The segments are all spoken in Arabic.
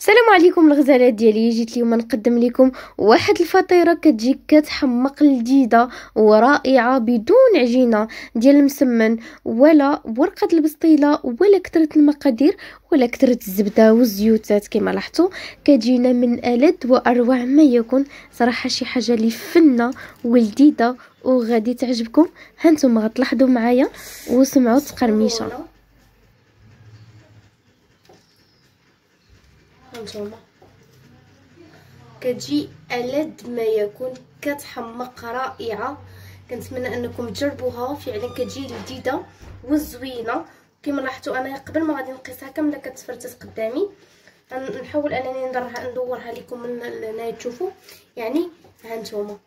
السلام عليكم الغزالات ديالي جيت اليوم نقدم لكم واحد الفطيره كتجي كتحمق لذيذه ورائعه بدون عجينه ديال المسمن ولا ورقه البسطيله ولا كثره المقادير ولا كثره الزبده والزيوتات كما لاحظتوا كتجينا من الد واروع ما يكون صراحه شي حاجه اللي فنه ولذيذه وغادي تعجبكم هانتوما غتلاحظوا معايا وسمعوا التقرميشه هانتوما كتجي ألد ما يكون كتحمق رائعه كنتمنى انكم تجربوها فعلا كتجي لذيذه وزوينه كما لاحظتوا انا قبل ما غادي نقيسها كامله كتفرتت قدامي نحاول انني ندورها ندورها لكم من هنا تشوفوا يعني ها نتوما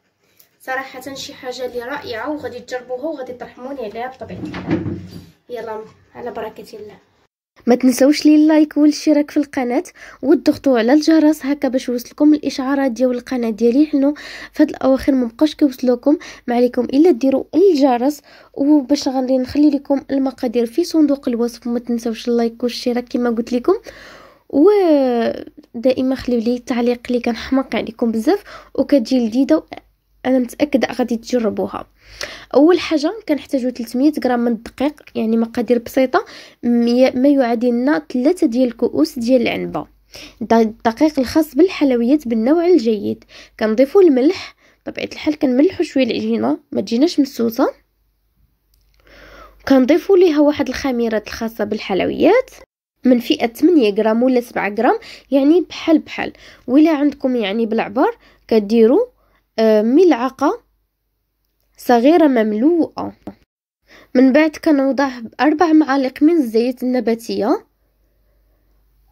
صراحه شي حاجه لي رائعه وغادي تجربوها وغادي ترحموني عليها بطبيعه الحال يلا على بركه الله ما تنسوش لي اللايك والاشتراك في القناه والضغطوا على الجرس هكا باش يوصلكم الاشعارات ديال القناه ديالي حنو فهاد الاواخر ما كيوصلوكم ما عليكم الا ديروا الجرس وباش غادي نخلي لكم المقادير في صندوق الوصف ما تنسوش اللايك والاشتراك كما قلت لكم ودائما خليو لي التعليق اللي كنحماق عليكم بزاف وكتجي لذيذه انا متاكده غادي تجربوها اول حاجه كنحتاجو 300 غرام من الدقيق يعني مقادير بسيطه ما يعادل لنا 3 ديال الكؤوس ديال العنبه الدقيق الخاص بالحلويات بالنوع الجيد كنضيفو الملح بطبيعه الحال كنملحو شويه العجينه ما تجيناش مسوسه كنضيفوا ليها واحد الخميرات الخاصه بالحلويات من فئه 8 غرام ولا 7 غرام يعني بحال بحال ولا عندكم يعني بالعبار كديروا أه، ملعقة صغيرة مملوءة من بعد كنوضع أربع معالق من الزيت النباتية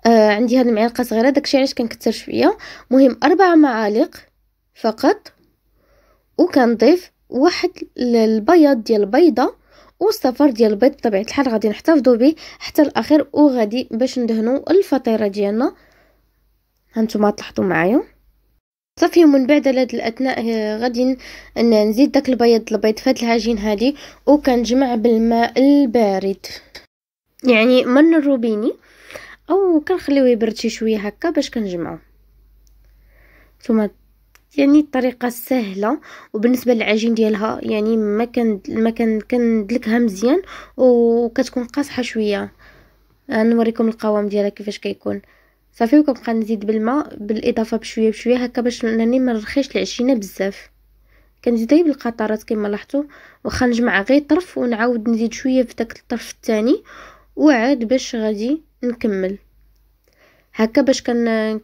آه عندي هاد المعلقة صغيرة داكشي علاش كنكتر شوية مهم أربع معالق فقط وكنضيف واحد البياض ديال البيضة والصفر ديال البيض بطبيعة الحال غادي نحتفظو به حتى الأخير وغادي باش ندهنو الفطيرة ديالنا هانتوما تلاحظو معايا صافي ومن بعد على الاثناء آه، غادي نزيد داك البيض البيض فهاد العجين هادي وكنجمع بالماء البارد يعني من الروبيني او كنخليوه يبرد شي شويه هكا باش كنجمعو ثم يعني الطريقه سهله وبالنسبه للعجين ديالها يعني ما كان ما كان كندلكها مزيان وكتكون قاصحه شويه غنوريكم آه، القوام ديالها كيفاش كيكون صافي وكنبقى نزيد بالماء بالاضافه بشويه بشويه هكا باش انني ما نرخيش العجينه بزاف كنزيد غير بالقطرات كما لاحظتوا واخا نجمع غير طرف ونعاود نزيد شويه في داك الطرف الثاني وعاد باش غادي نكمل هكا باش كن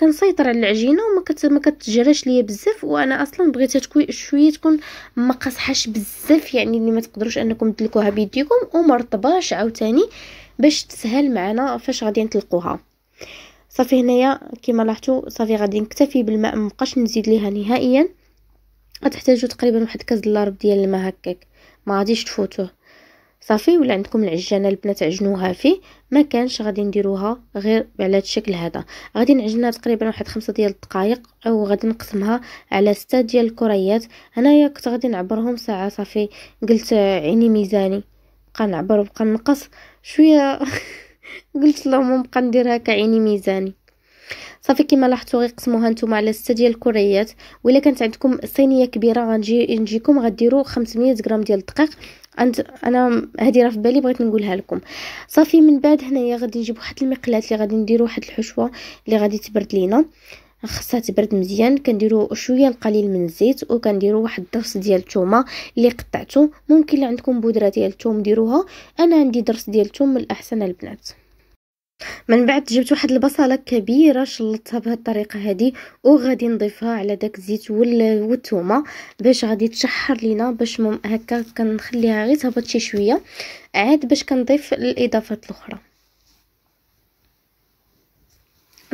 كنسيطر على العجينه وما كت ما كتجراش ليا بزاف وانا اصلا بغيتها تكون شويه تكون ما قاصحاش بزاف يعني اللي ما تقدروش انكم تدلكوها بيديكم ومرطباش عاوتاني باش تسهل معنا فاش غادي نطلقوها صافي هنايا كما لاحظتوا صافي غادي نكتفي بالماء مابقاش نزيد ليها نهائيا غتحتاجوا تقريبا واحد كاس لارب ديال الماء هكاك ما غاديش تفوتوه صافي ولا عندكم العجانه البنات عجنوها فيه ما كانش غادي نديروها غير على الشكل هذا غادي نعجنها تقريبا واحد خمسة ديال الدقائق او غادي نقسمها على ستة ديال الكريات هنايا كنت غادي نعبرهم ساعه صافي قلت عيني ميزاني بقى نعبر وبقى نقص شويه قلت اللهم نبقى ندير هكا عيني ميزاني صافي كما لاحظتوا غيقسموها نتوما على 6 ديال الكريات ولا كانت عندكم صينيه كبيره غنجي نجيكم غديروا 500 غرام ديال الدقيق انا هذه راه في بالي بغيت نقولها لكم صافي من بعد هنايا غادي نجيب واحد المقلاه اللي غادي نديروا واحد الحشوه اللي غادي تبرد لينا خاصها تبرد مزيان كنديروا شويه القليل من الزيت وكنديروا واحد الضرس ديال الثومه اللي قطعته ممكن اللي عندكم بودره ديال الثوم ديروها انا عندي ضرس ديال الثوم من الاحسن البنات من بعد جبت واحد البصله كبيره شلطتها الطريقه هذه وغادي نضيفها على داك الزيت والثومه باش غادي تشحر لينا باش مم هكا كنخليها غير تهبط شي شويه عاد باش كنضيف الاضافات الاخرى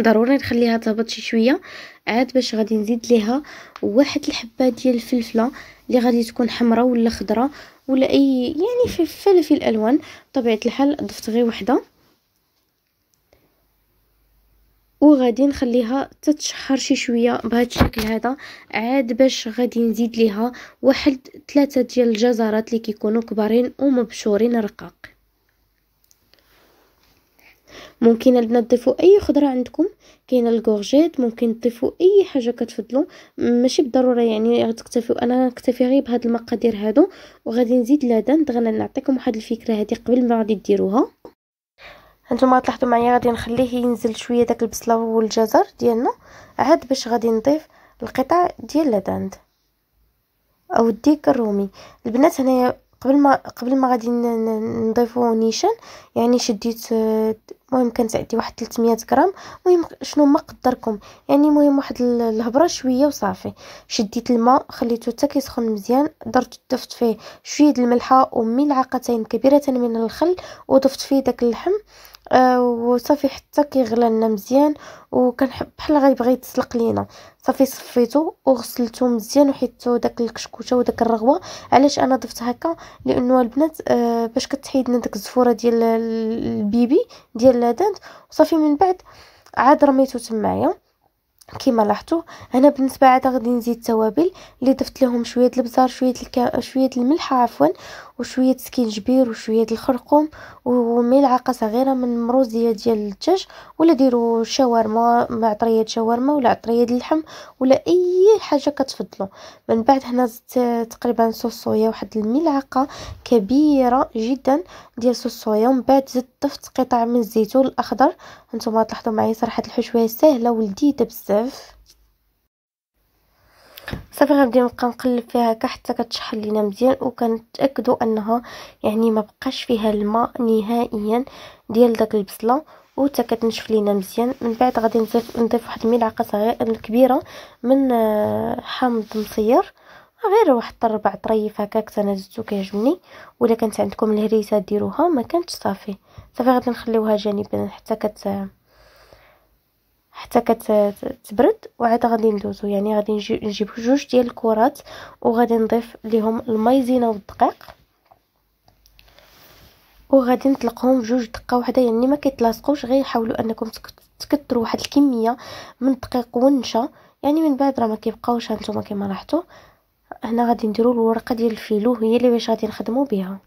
ضروري نخليها تهبط شي شويه عاد باش غادي نزيد ليها واحد الحبه ديال الفلفله اللي غادي تكون حمراء ولا خضراء ولا اي يعني في فلفل الالوان بطبيعه الحال ضفت غير وحده وغادي نخليها تتشحر شي شويه بهذا الشكل هذا عاد باش غادي نزيد ليها واحد ثلاثه ديال الجزرات اللي كيكونوا كبارين ومبشورين رقاق ممكن البنات تضيفوا اي خضره عندكم كاينه الكورجيت ممكن تضيفوا اي حاجه كتفضلوا ماشي بالضروره يعني غتكتفيوا انا نكتفي غير بهاد المقادير هادو وغادي نزيد لادان دغنا نعطيكم واحد الفكره هذه قبل ما غادي ديروها هانتوما تلاحظوا معايا غادي نخليه ينزل شويه داك البصله والجزر ديالنا عاد باش غادي نضيف القطع ديال لاداند او الديك الرومي البنات هنايا قبل ما قبل ما غادي نضيفو نيشان يعني شديت آه، المهم كانت عندي واحد 300 غرام المهم شنو ما قدركم يعني المهم واحد الهبره شويه وصافي شديت الماء خليته حتى كيسخن مزيان درت ضفت فيه شويه الملحه وملعقتين كبيره من الخل وضفت فيه داك اللحم آه وصافي حتى كيغلى لنا مزيان وكنحب بحال غيبغي يتسلق لينا صافي صفيته وغسلته مزيان وحيدته داك الكشكوشه وداك الرغوه علاش انا ضفت هكا لانه البنات آه باش كتحيد لنا داك الزفوره ديال البيبي ديال اللادانت وصافي من بعد عاد رميته تمايا كما لاحظتوا هنا بالنسبه عاد غادي نزيد التوابل اللي ضفت لهم شويه البزار شويه الكا... شويه الملح عفوا وشويه سكينجبير وشويه الخرقوم وملعقه صغيره من مروزيه ديال الدجاج ولا ديروا شاورما مع عطريه شاورما ولا عطرية اللحم ولا اي حاجه كتفضلوا من بعد هنا زدت تقريبا صوص صويا واحد الملعقه كبيره جدا ديال صوص صويا ومن بعد زدت ضفت قطع من الزيتون الاخضر هانتوما تلاحظوا معايا صراحه الحشوه سهله ولذيذه بزاف صافي غنبدا نبقى نقلب فيها هكا حتى كتشحل لينا مزيان وكنتاكدوا انها يعني ما بقاش فيها الماء نهائيا ديال داك البصله وتا كتنشف لينا مزيان من بعد غادي نضيف نضيف واحد الملعقه صغيره كبيره من آه، حامض مصير غير واحد الربع طريف هكاك تنازلتو كيعجبني ولا كانت عندكم الهريسه ديروها ما كانتش صافي صافي غادي نخليوها جانبا حتى كت حتى كتبرد وعاد غادي ندوزو يعني غادي نجيب جوج ديال الكرات وغادي نضيف ليهم المايزينا والدقيق وغادي نطلقهم جوج دقه واحده يعني ما كيتلاصقوش غير حاولوا انكم تكثروا واحد الكميه من الدقيق والنشا يعني من بعد راه ما كيبقاوش هانتوما كما راحتو هنا غادي نديرو الورقه ديال الفيلو هي اللي باش غادي نخدمو بها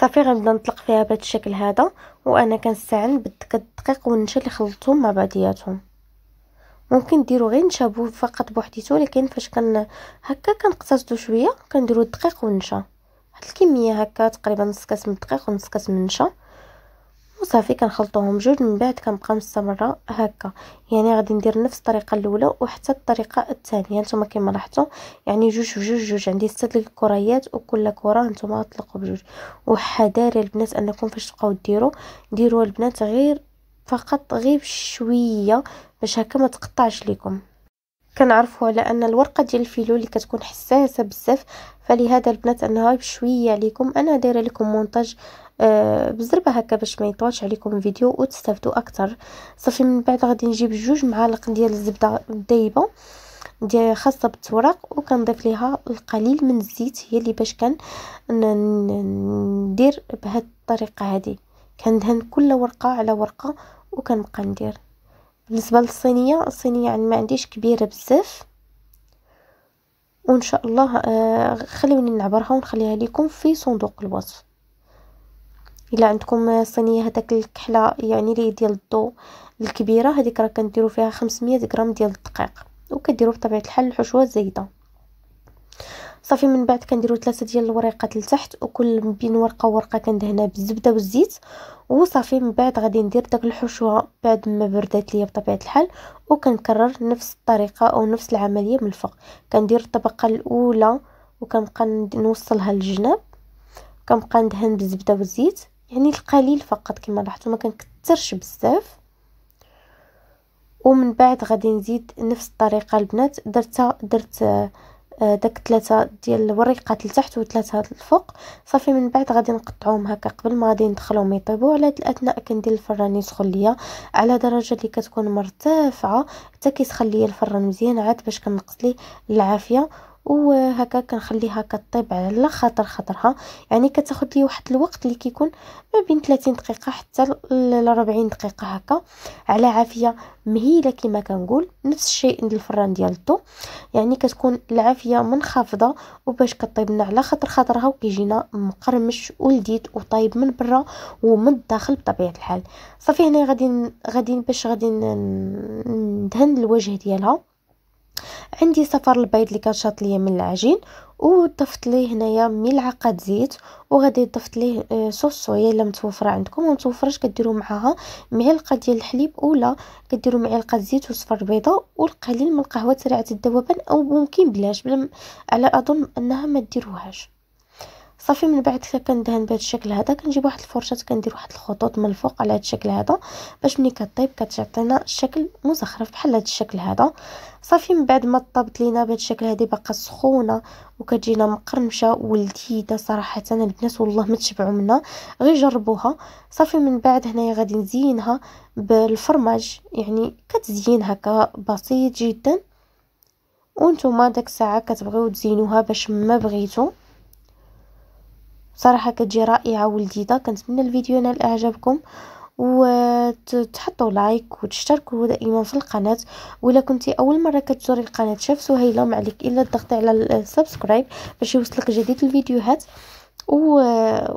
صافي غنبدا نطلق فيها بهذا الشكل هذا وانا كنستعن بالدقيق الدقيق والنشا اللي خلطتهم مع بعضياتهم ممكن ديروا غير نشا فقط بوحديته ولكن فاش كن هكا كنقتصدوا شويه كنديروا الدقيق والنشا واحد الكميه هكا تقريبا نص كاس من الدقيق ونص كاس من النشا وصافي كنخلطوهم جوج من بعد كنبقى مستمره هكا يعني غادي ندير نفس الطريقه الاولى وحتى الطريقه الثانيه نتوما كما لاحظتوا يعني جوج جوج جوج عندي سته الكريات وكل كره نتوما غتطلقوا بجوج وحذاري البنات انكم فاش تبقاو ديروا ديروا البنات غير فقط غير شويه باش هكا ما تقطعش لكم كنعرفوها لان الورقه ديال الفيلو اللي كتكون حساسه بزاف فلهذا البنات انها بشويه عليكم انا دايره لكم مونتاج آه بزربه هكا باش ما يطولش عليكم الفيديو وتستافدوا اكثر صافي من بعد غادي نجيب جوج معالق ديال الزبده الدايبه ديال خاصه بالتوراق وكنضيف ليها القليل من الزيت هي اللي باش كان ندير بهاد الطريقه هذه كندهن كل ورقه على ورقه وكنبقى ندير بالنسبه للصينيه الصينيه يعني ما عنديش كبيره بزاف وان شاء الله آه خليوني نعبرها ونخليها لكم في صندوق الوصف الا عندكم صينيه هذاك الكحله يعني اللي ديال الضو الكبيره هذيك راه كنديروا فيها 500 غرام ديال الدقيق وكديروا بطبيعه الحال الحشوه الزايده صافي من بعد كنديروا ثلاثه ديال الوريقات لتحت وكل بين ورقه وورقه كندهنها بالزبده والزيت وصافي من بعد غادي ندير داك الحشوه بعد ما بردات ليا بطبيعه الحال وكنكرر نفس الطريقه او نفس العمليه من الفوق كندير الطبقه الاولى وكنبقى نوصلها للجناب كنبقى ندهن بالزبده والزيت يعني القليل فقط كما لاحظتوا ما كنكثرش بزاف ومن بعد غادي نزيد نفس الطريقه البنات درتها درت آه، داك ثلاثه ديال الوريقات لتحت وثلاثه الفوق صافي من بعد غادي نقطعوهم هكا قبل ما غادي ندخلوهم يطيبوا على هاد الاثناء كندير الفران يسخن ليا على درجه اللي كتكون مرتفعه حتى كيسخن ليا الفران مزيان عاد باش كنقص ليه العافيه وهكا كنخليها كطيب على خاطر خاطرها يعني كتاخد لي واحد الوقت اللي كيكون ما بين 30 دقيقه حتى ل 40 دقيقه هكا على عافيه مهيله كما كنقول نفس الشيء عند الفران ديال الضو يعني كتكون العافيه منخفضه وباش كطيب لنا على خاطر خاطرها وكيجينا مقرمش ولذيذ وطايب من برا ومن الداخل بطبيعه الحال صافي هنا غادي غادي باش غادي ندهن الوجه ديالها عندي صفر البيض اللي كنشط ليه من العجين وضفت ليه هنايا ملعقه زيت وغادي ضفت ليه آه، صوص صويا الا متوفره عندكم ومتوفرش كديروا معاها معلقه ديال الحليب اولا كديروا معلقه زيت وصفر بيضه والقليل من القهوه سريعه الذوبان او ممكن بلاش بلا على اظن انها ما ديروهاش صافي من بعد كندهن بهذا الشكل هذا كنجيب واحد الفرشاه كندير واحد الخطوط من الفوق على هذا الشكل هذا باش ملي كطيب كتعطينا شكل مزخرف بحال هذا الشكل هذا صافي من بعد ما طابت لينا بهذا الشكل هذه باقا سخونه وكتجينا مقرمشه ولذيذه صراحه البنات والله ما تشبعوا منها غير جربوها صافي من بعد هنايا غادي نزينها بالفرماج يعني كتزين هكا بسيط جدا وانتم داك الساعه كتبغيو تزينوها باش ما بغيتو بصراحه كتجي رائعه ولذيذه كنتمنى الفيديو ينال اعجابكم وتحطوا لايك وتشتركوا دائما في القناة وإلا كنتي أول مرة كتزوري القناة شاف سهيلة ما عليك إلا الضغط على السبسكرايب باش يوصلك جديد الفيديوهات و...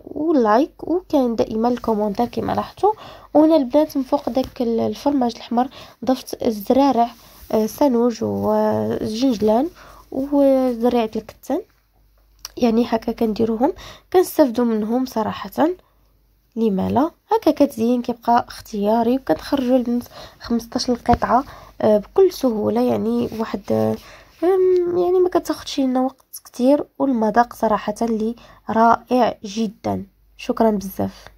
ولايك وكان دائما الكومونتير كما لاحظتوا وهنا البنات من فوق داك الفرماج الاحمر ضفت الزرارع آه، سانوج وجنجلان آه، وزريعه الكتان يعني هكا كنديروهم كنستافدو منهم صراحه لما لا هكا كتزين كيبقى اختياري وكتخرجوا لبنت 15 قطعه آه، بكل سهوله يعني واحد يعني ما كتاخذش لنا وقت كتير والمذاق صراحه لي رائع جدا شكرا بزاف